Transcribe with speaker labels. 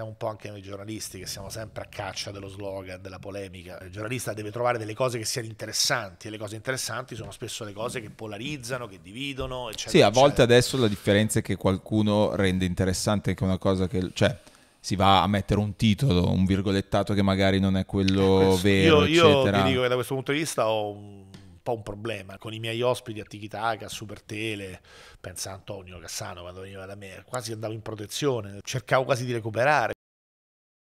Speaker 1: siamo un po' anche noi giornalisti che siamo sempre a caccia dello slogan, della polemica. Il giornalista deve trovare delle cose che siano interessanti e le cose interessanti sono spesso le cose che polarizzano, che dividono, eccetera. Sì, a volte eccetera.
Speaker 2: adesso la differenza è che qualcuno rende interessante anche una cosa che... Cioè, si va a mettere un titolo, un virgolettato che magari non è quello eh, questo, vero. Io, io ti dico
Speaker 1: che da questo punto di vista ho un po' un problema con i miei ospiti a Tikitaka, a Supertele, pensa a Antonio Cassano quando veniva da me, quasi andavo in protezione, cercavo quasi di recuperare.